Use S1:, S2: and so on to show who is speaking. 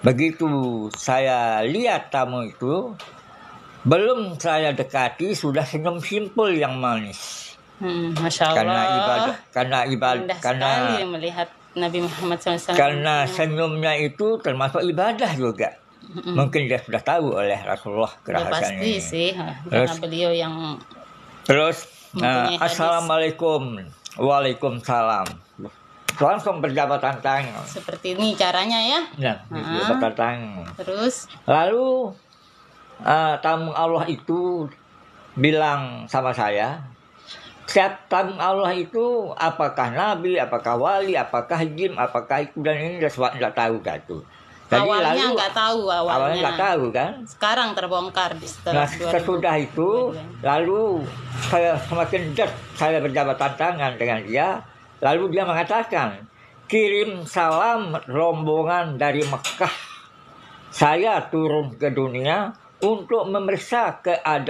S1: Begitu saya lihat tamu itu, belum saya dekati sudah senyum simpul yang manis. Hmm, Masya Allah. Karena ibadah, karena ibadah, karena
S2: melihat Nabi Muhammad SAW. Karena
S1: senyumnya itu termasuk ibadah juga. hmm Mungkin dia sudah tahu oleh Rasulullah kerahasiaan ya, pasti ini.
S3: sih, terus, karena beliau yang
S1: terus uh, assalamualaikum, waalaikumsalam langsung berjabat tangan.
S3: Seperti ini caranya ya?
S1: Ya, berjabat ah. nah, Terus? Lalu uh, tamu Allah itu bilang sama saya, setiap tamu Allah itu apakah nabi, apakah wali, apakah jin, apakah itu dan ini tidak tahu gitu. Jadi awalnya nggak
S4: tahu awalnya. Awalnya nggak tahu kan? Sekarang terbongkar di setelah nah, sesudah
S1: itu, lalu saya semakin dekat saya berjabat tangan dengan dia Lalu dia mengatakan, kirim salam rombongan dari Mekah. Saya turun ke dunia untuk memeriksa keadaan.